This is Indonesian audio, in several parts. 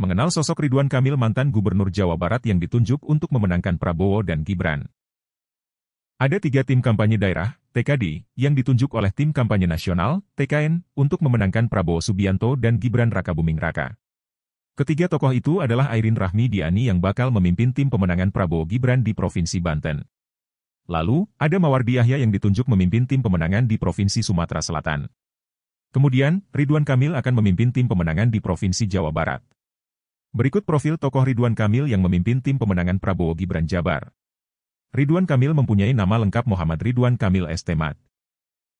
mengenal sosok Ridwan Kamil mantan Gubernur Jawa Barat yang ditunjuk untuk memenangkan Prabowo dan Gibran. Ada tiga tim kampanye daerah, TKD, yang ditunjuk oleh tim kampanye nasional, TKN, untuk memenangkan Prabowo Subianto dan Gibran Rakabuming Raka. Ketiga tokoh itu adalah Airin Rahmi Diani yang bakal memimpin tim pemenangan Prabowo Gibran di Provinsi Banten. Lalu, ada Mawardi Yahya yang ditunjuk memimpin tim pemenangan di Provinsi Sumatera Selatan. Kemudian, Ridwan Kamil akan memimpin tim pemenangan di Provinsi Jawa Barat. Berikut profil tokoh Ridwan Kamil yang memimpin tim pemenangan Prabowo Gibran Jabar. Ridwan Kamil mempunyai nama lengkap Muhammad Ridwan Kamil Estemat.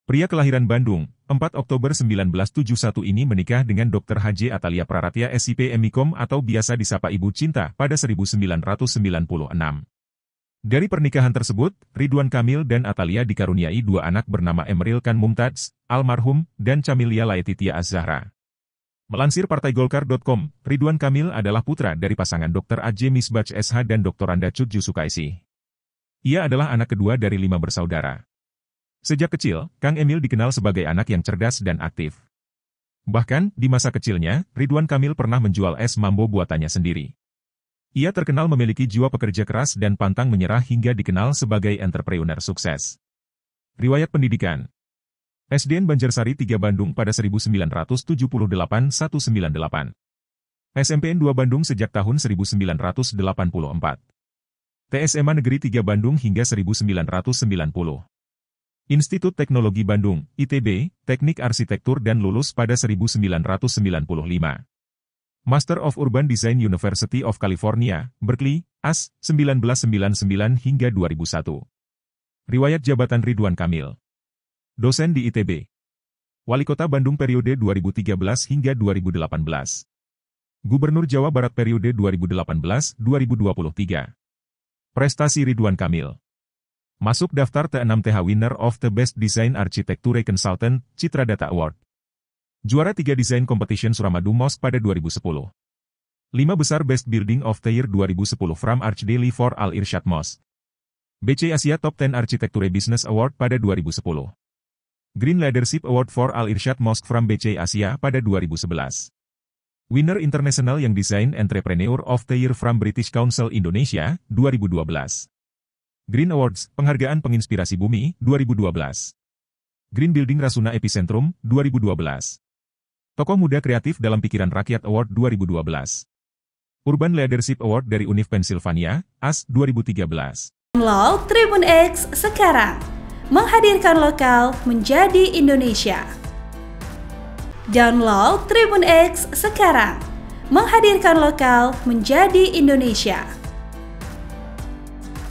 Pria kelahiran Bandung, 4 Oktober 1971 ini menikah dengan Dr. Haji Atalia Praratia SIP Emikom atau biasa disapa Ibu Cinta pada 1996. Dari pernikahan tersebut, Ridwan Kamil dan Atalia dikaruniai dua anak bernama Emeril Kan Mumtaz, almarhum, dan Camilia Laetitia az Melansir Partai Golkar.com, Ridwan Kamil adalah putra dari pasangan Dr. A.J. Misbach SH dan Dr. Anda Cudju Sukaisi. Ia adalah anak kedua dari lima bersaudara. Sejak kecil, Kang Emil dikenal sebagai anak yang cerdas dan aktif. Bahkan, di masa kecilnya, Ridwan Kamil pernah menjual es mambo buatannya sendiri. Ia terkenal memiliki jiwa pekerja keras dan pantang menyerah hingga dikenal sebagai entrepreneur sukses. Riwayat pendidikan SDN Banjarsari 3 Bandung pada 1978-198. SMPN 2 Bandung sejak tahun 1984. TSMA Negeri 3 Bandung hingga 1990. Institut Teknologi Bandung, ITB, Teknik Arsitektur dan lulus pada 1995. Master of Urban Design University of California, Berkeley, AS, 1999 hingga 2001. Riwayat Jabatan Ridwan Kamil dosen di ITB. Wali Kota Bandung periode 2013 hingga 2018. Gubernur Jawa Barat periode 2018-2023. Prestasi Ridwan Kamil. Masuk daftar T6 TH Winner of the Best Design Architecture Consultant, Citra Data Award. Juara 3 Design Competition Suramadu Mosque pada 2010. 5 Besar Best Building of the Year 2010 from Arch Daily for Al Irshad Mosque. BC Asia Top 10 Architecture Business Award pada 2010. Green Leadership Award for Al-Irshad Mosque from BCA Asia pada 2011. Winner International yang Design Entrepreneur of the Year from British Council Indonesia, 2012. Green Awards, Penghargaan Penginspirasi Bumi, 2012. Green Building Rasuna Epicentrum, 2012. Tokoh Muda Kreatif dalam Pikiran Rakyat Award 2012. Urban Leadership Award dari Univ Pennsylvania, AS 2013. Download Tribun X sekarang menghadirkan lokal menjadi Indonesia. Download Tribun X sekarang, menghadirkan lokal menjadi Indonesia.